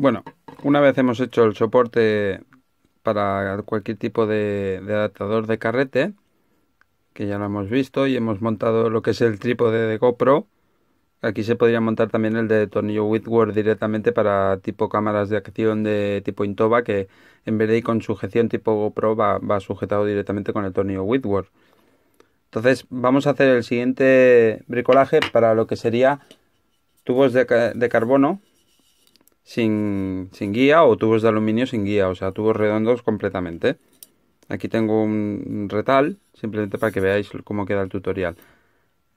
Bueno, una vez hemos hecho el soporte para cualquier tipo de, adaptador de carrete, que ya lo hemos visto, y hemos montado lo que es el trípode de GoPro. Aquí se podría montar también el de tornillo Whitworth directamente para tipo cámaras de acción de tipo Intoba, que en vez de ir con sujeción tipo GoPro va, sujetado directamente con el tornillo Whitworth. Entonces vamos a hacer el siguiente bricolaje para lo que sería tubos de carbono sin, guía o tubos de aluminio sin guía, o sea, tubos redondos completamente. Aquí tengo un retal, simplemente para que veáis cómo queda el tutorial.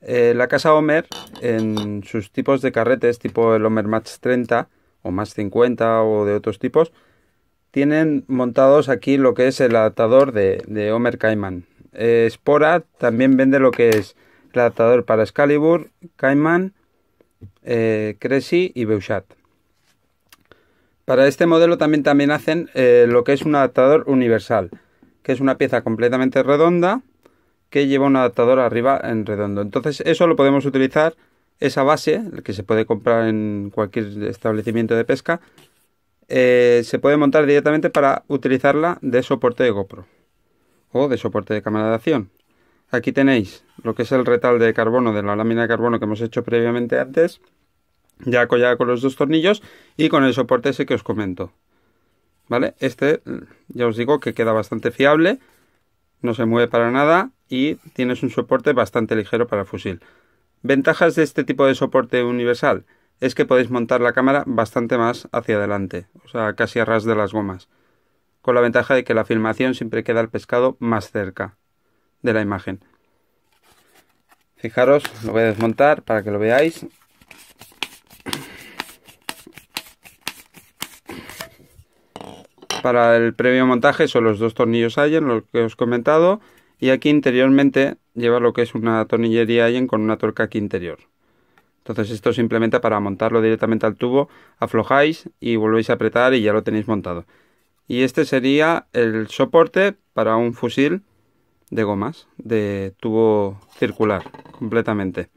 Eh, la casa Homer, en sus tipos de carretes, tipo el Homer Match 30 o más 50 o de otros tipos, tienen montados aquí lo que es el adaptador de, Homer Cayman. Eh, Spora también vende lo que es el adaptador para Excalibur, Cayman, eh, y Beuchat. Para este modelo también, también hacen eh, lo que es un adaptador universal, que es una pieza completamente redonda que lleva un adaptador arriba en redondo. Entonces eso lo podemos utilizar, esa base, que se puede comprar en cualquier establecimiento de pesca, eh, se puede montar directamente para utilizarla de soporte de GoPro o de soporte de cámara de acción. Aquí tenéis lo que es el retal de carbono de la lámina de carbono que hemos hecho previamente antes ya collada con los dos tornillos y con el soporte ese que os comento. ¿Vale? Este mm, ya os digo que queda bastante fiable, no se mueve para nada y tienes un soporte bastante ligero para el fusil. Ventajas de este tipo de soporte universal es que podéis montar la cámara bastante más hacia adelante, o sea, casi a ras de las gomas, con la ventaja de que la filmación siempre queda el pescado más cerca de la imagen. Fijaros, lo voy a desmontar para que lo veáis. para el previo montaje son los dos tornillos Allen, los que os he comentado, y aquí interiormente lleva lo que es una tornillería Allen con una torca aquí interior. Entonces esto simplemente para montarlo directamente al tubo, aflojáis y volvéis a apretar y ya lo tenéis montado. Y este sería el soporte para un fusil de gomas, de tubo circular, completamente.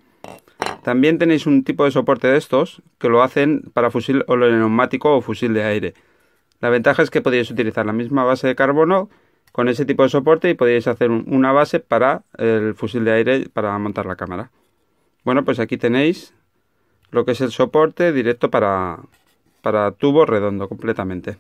También tenéis un tipo de soporte de estos que lo hacen para fusil o neumático o fusil de aire. La ventaja es que podéis utilizar la misma base de carbono con ese tipo de soporte y podéis hacer una base para el fusil de aire para montar la cámara. Bueno, pues aquí tenéis lo que es el soporte directo para tubo redondo completamente.